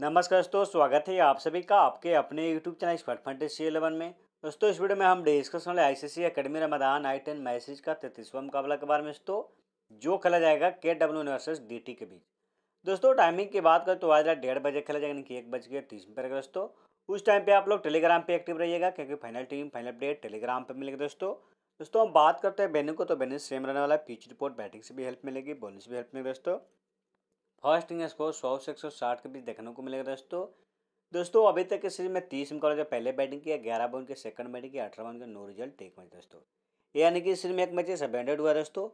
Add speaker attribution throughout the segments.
Speaker 1: नमस्कार दोस्तों स्वागत है आप सभी का आपके अपने YouTube channel smart fantasy eleven में दोस्तों इस वीडियो में हम डिस्कस होने I C C academy Ramadan I ten matches का तैतीसवा मुकाबला के बारे में दोस्तों जो खेला जाएगा के डब्ल्यू वर्सेस डी टी के बीच दोस्तों टाइमिंग की बात करें तो आज रात डेढ़ बजे खेला जाएगा यानी कि एक बज के तीस मिनट पर दोस्तों उस टाइम पर आप लोग टेलीग्राम पर एक्टिव रहिएगा क्योंकि final team final update Telegram पर मिलेगा दोस्तों दोस्तों हम बात करते हैं बेनू को तो बेनू सेम रहने वाला है पिच रिपोर्ट बैटिंग से भी हेल्प मिलेगी बॉलिंग से भी हेल्प मिलेगी दोस्तों फर्स्ट इनिंग्स स्कोर सौ से एक सौ साठ के बीच देखने को मिलेगा दोस्तों दोस्तों अभी तक के सीरीज में तीस मुकाबले जो पहले बैटिंग किया ग्यारह बॉल के सेकंड बैटिंग किया अठारह बॉल के नो रिजल्ट एक मैच दोस्तों यानी कि इस सीरीज में एक मैच सबेंडेड हुआ दोस्तों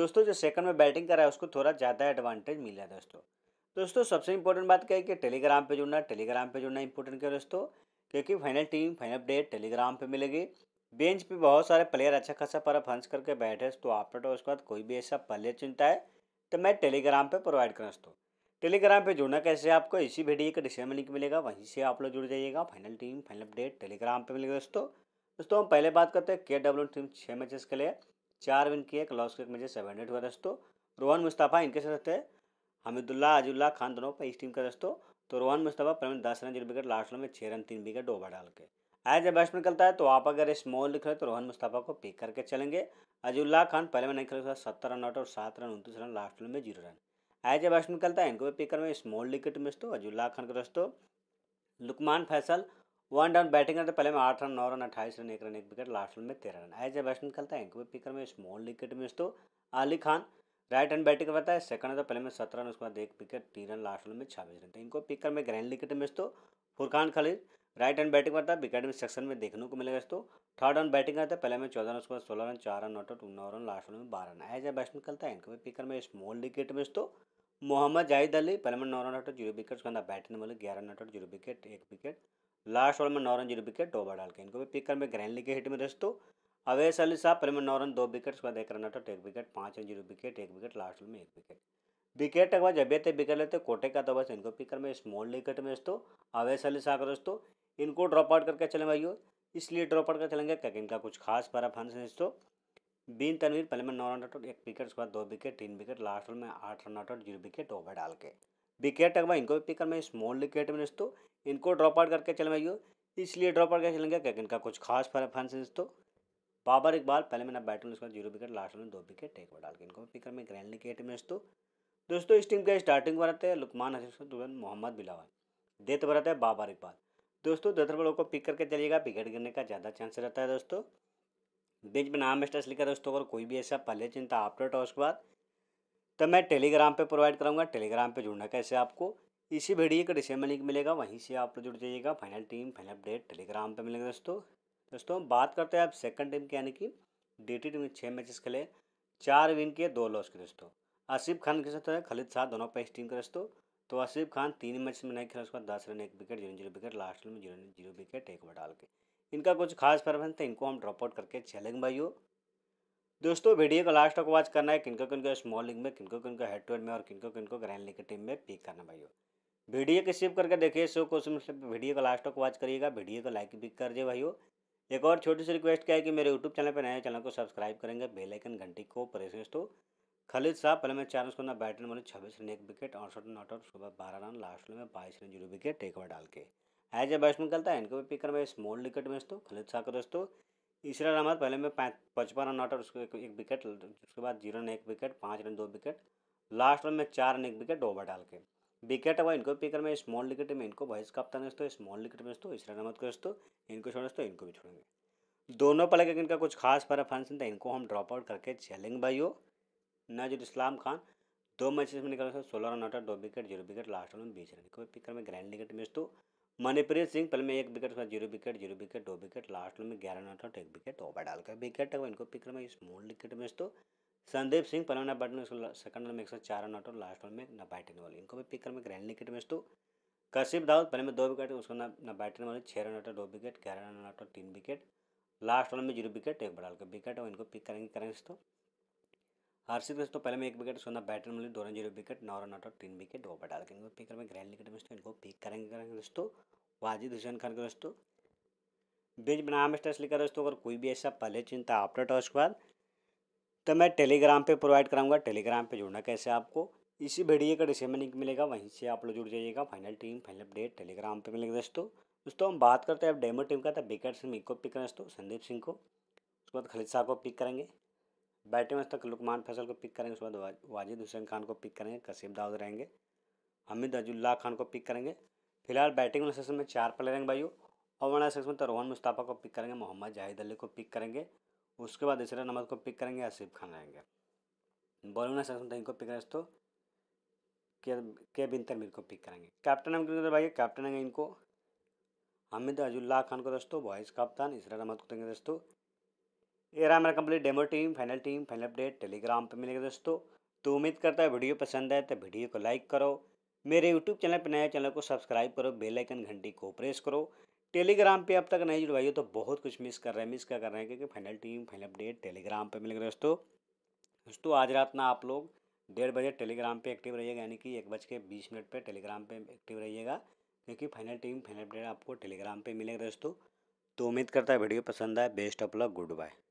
Speaker 1: दोस्तों जो सेकंड में बैटिंग करा है उसको थोड़ा ज़्यादा एडवांटेज मिला दोस्तों दोस्तों सबसे इंपॉर्टेंट बात क्या है कि टेलीग्राम पर जुड़ना टेलीग्राम पर जुड़ना इंपॉर्टेंट क्या दोस्तों क्योंकि final team final update Telegram पर मिलेगी बेंच पर बहुत सारे प्लेयर अच्छा खासा परफॉर्मेंस करके बैठे तो आप तो उसके बाद कोई भी ऐसा प्लेयर चुनता है तो मैं टेलीग्राम पे प्रोवाइड करा सकता हूँ टेलीग्राम पे जुड़ना कैसे आपको इसी वीडियो का डिस्क्रिप्शन लिंक मिलेगा वहीं से आप लोग जुड़ जाइएगा final team final update Telegram पे मिलेगा दोस्तों दोस्तों हम पहले बात करते हैं के डब्ल्यू टीम छः मैचेस के लिए चार विन किए लॉस के एक मैच सेवन हंड्रेड हुआ दोस्तों रोहन मुस्तफ़ा इनके साथ थे हमिदुल्ला अजुल्ला खान दोनों पर इस टीम का दोस्तों तो रोहन मुस्तफ़ा प्रवीण दस रन जीरो विकेट लास्ट में छः रन तीन विकेट डोबा डाल के एज ए बैट्समैन निकलता है तो आप अगर स्मॉल लिख रहे हो तो रोहन मुस्ताफा को पिक करके चलेंगे अजुल्ला खान पहले में नहीं खेला सत्तर रन आउट और सात रन उनतीस रन लास्ट में zero run as a batsman निकलता है इनको भी पिक करना स्मॉल विकेट में दोस्तों अजुल्ला खान को दोस्तों Luqman Faisal one down batting करते पहले में आठ रन नौ रन अट्ठाईस रन एक रन एक विकेट लास्ट रन में तेरह रन एज ए बैट्समैन निकलता है इनको भी पिकर में स्मॉल विकेट में दोस्तों आली खान राइट हैंड बैटिंग करता है सेकंड तो पहले में सत्रह रन उसके बाद एक विकेट तीन रन लास्ट रन में छब्बीस रन तो इनको पिकर में ग्रैंड विकेट में दोस्तों Furqan Khalid right hand batting करता है विकेट में सेक्शन में देखने को मिलेगा दोस्तों थर्ड रन बैटिंग करता है पहले में चौदह रन उसके बाद सोलह रन चार रन आउट आउट नौ रन लास्ट में बारह रन एज ए बैट्समैन करता है इनकम पिकर में स्मॉल विकेट में दोस्तों मोहम्मद जाहिद अली पहले में नौ रन आउट जीरो विकेट उसके अंदर बैटिंग बोले ग्यारह रन आउट जीरो विकेट एक विकेट लास्ट ओवर में नौ रन जीरो विकेट ओवर डाल के इनको भी पिकर में ग्रैंडली के हिट में दोस्तों अवेश अली साहब पहले में नौ रन दो विकेट उसके बाद एक रन आउट एक विकेट पाँच रन जीरो विकेट एक विकेट लास्ट में एक विकेट विकेट के बाद जब ये विकेट लेते कोटे का तो बस इनको पिकर में स्मॉल विकेट में दोस्तों अवेश अली साहब का दोस्तों इनको ड्रॉप आउट करके चलें भाइयों इसलिए ड्रॉप आउट करके चलेंगे क्योंकि इनका कुछ खास बड़ा फंस है दोस्तों बीन तनवीर पहले में नौ रन आउट एक विकेट उसके बाद दो विकेट तीन विकेट लास्ट ओवर में आठ run out zero wicket over डाल के विकेट अगर इनको भी पिक कर स्मॉल विकेट में दोस्तों इनको ड्रॉप आउट करके चलें भाइयों इसलिए ड्रॉप आउट करके चलेंगे क्योंकि इनका कुछ खास फंस है दोस्तों बाबर इकबाल पहले मैंने बैटिंग उसके बाद जीरो विकेट लास्ट में दो विकेट एक बार डाल के इनको पिकर में ग्रैंड विकेट में दोस्तों दोस्तों इस टीम के स्टार्टिंग पर हैं लुकमान हसीन मोहम्मद बिलावल देते बनाते हैं बाबर इकबाल दोस्तों दो को पिक करके चलिएगा विकेट गिरने का ज़्यादा चांस रहता है दोस्तों बीच में नाम स्टेस लिखा दोस्तों अगर कोई भी ऐसा पहले चिंता आफ्टर टॉस के बाद तो मैं टेलीग्राम पे प्रोवाइड कराऊंगा टेलीग्राम पे जुड़ना कैसे आपको इसी वीडियो का डिसम्बर लिंक मिलेगा वहीं से आप जुड़ जाइएगा final team final update Telegram पर मिलेगा दोस्तों दोस्तों बात करते हैं आप सेकंड टीम के यानी कि डी टीम छः मैचेस खेले चार विन किए दो लॉस के दोस्तों आसिफ खान के साथ खलिद शाह दोनों पे टीम के दोस्तों तो आसिफ खान तीन मैच में नहीं खेला उसके बाद दस रन एक wicket zero zero wicket last में जीरो जीरो विकेट एक बार डाल के इनका कुछ खास परफॉर्मेंस था इनको हम ड्रॉप आउट करके चलेंगे भाइयों दोस्तों वीडियो का लास्ट तक वॉच करना है किनको किनको स्मॉल लीग में किनको किनको हेड टू हेड में और किनको किनको ग्रैंड लीग की टीम में पिक करना भाइयों वीडियो के सेव करके देखिए सो को वीडियो का लास्ट तक वॉच करिएगा वीडियो को लाइक भी कर दिए भाइयों एक और छोटी सी रिक्वेस्ट क्या है कि मेरे यूट्यूब चैनल पर नए चैनल को सब्सक्राइब करेंगे बेलाइकन घंटी को प्रेस दोस्तों खालिद साहब पहले में चार उसको बैटिंग बैटन बने छब्बीस रन एक विकेट अड़सठ रन नॉट आउट सुबह बारह रन लास्ट में बाईस रन जीरो विकेट एक ओवर डाल के एज ए बैट्समैन निकलता है इनको भी पिकर में स्मॉल विकेट में दोस्तों खालिद शाह का दोस्तों तीसरा रहमत पहले में पचपन रन नॉट आउट उसको एक, एक विकेट उसके बाद जीरो रन एक विकेट पाँच रन दो विकेट लास्ट रन में चार रन एक विकेट ओवर डाल के विकेट हुआ इनको पिकर में स्मॉल विकेट में इनको वाइस कप्तान दोस्तों स्मॉल विकेट में दोस्तों तीसरा रहमत को दोस्तों इनको छोड़ दोस्तों इनको भी छोड़ेंगे दोनों पहले इनका कुछ खास परफॉर्मेंस था इनको हम ड्रॉप आउट करके चलेंगे भाई नाजिर इस्लाम खान दो मैच में निकल सोलह रन आउट दो विकेट जीरो विकेट लास्ट में बीस रन कोई पिकर में ग्रैंड विकेट मैच तो मणिप्रीत सिंह पहले में एक विकेट उसका जीरो विकेट जीरो विकेट दो विकेट लास्ट में ग्यारह रन आउट एक विकेट ओवर डालकर विकेट इनको पिकर में स्मॉल विकेट मैच तो संदीप सिंह पहले ना बैट में उसको सेकंड रन में एक सौ चार रन आउट लास्ट रन में ना बैटिंग वाले इनको भी पिकर में ग्रैंड विकेट मैच तो कशिप दाउद पहले में दो विकेट उसको ना बैटिंग वाले छः रन आउट दो विकेट ग्यारह रन आउट तीन विकेट लास्ट ओवर में जीरो विकेट एक बढ़ाकर विकेट और इनको पिक करेंगे करेंगे तो हर्षित के दोस्तों पहले में एक विकेट सोना बैटर मिली दोनों जीरो विकेट नौ रन आउट और तीन विकेट वो डाल के इनको पिक करेंगे ग्रैंड विकेट दोस्तों इनको पिक करेंगे करेंगे दोस्तों वाजिद हुसैन खान के दोस्तों बीच बनाम स्टेस लिखा दोस्तों अगर कोई भी ऐसा पहले चिंता आफ्टर टॉस के बाद तो मैं टेलीग्राम पर प्रोवाइड कराऊंगा टेलीग्राम पर जुड़ना कैसे आपको इसी भेड़िए का डिस्क्रिप्शन लिंक मिलेगा वहीं से आप लोग जुड़ जाइएगा final team final update Telegram पर मिलेगा दोस्तों दोस्तों हम बात करते हैं अब डेमो टीम का तो विकेट सिंह को पिक करें दोस्तों संदीप सिंह को उसके बाद खलीद शाह को पिक करेंगे बैटिंग में तक लुकमान फैसल को पिक करेंगे उसके बाद वाजिद हुसैन खान को पिक करेंगे कसीम दाऊद रहेंगे हमिद अजुल्ला खान को पिक करेंगे फिलहाल बैटिंग वाले सेक्शन में चार प्लेयर रहेंगे भाई और वाला सेक्शन में तो रोहन मुस्ताफा को पिक करेंगे मोहम्मद जाहिद अली को पिक करेंगे उसके बाद इसरा नमद को पिक करेंगे आसिफ खान रहेंगे बॉलिंग वाला सेक्शन में तो इनको पिक करेंगे तो के के तरमीर को पिक करेंगे कैप्टन हम क्यों भाई कैप्टन रहेंगे इनको हमिद अजुल्ला खान को दोस्तों वॉइस कप्तान इसरा नमद को देंगे दोस्तों ये रहा मेरा complete demo team final team final update Telegram पे मिलेगा दोस्तों तो उम्मीद करता है वीडियो पसंद आए तो वीडियो को लाइक करो मेरे यूट्यूब चैनल पर नया चैनल को सब्सक्राइब करो बेलाइकन घंटी को प्रेस करो टेलीग्राम पे अब तक नहीं जुड़वाई हो तो बहुत कुछ मिस कर रहे हैं मिस क्या कर रहे हैं क्योंकि final team final update Telegram पे मिलेगा दोस्तों दोस्तों आज रात ना आप लोग डेढ़ बजे टेलीग्राम पे एक्टिव रहिएगा यानी कि एक बज के बीस मिनट पे टेलीग्राम पे एक्टिव रहिएगा क्योंकि फाइनल टीम फाइनल अपडेट आपको टेलीग्राम पर मिलेगा दोस्तों तो उम्मीद करता है वीडियो पसंद आए best of luck good bye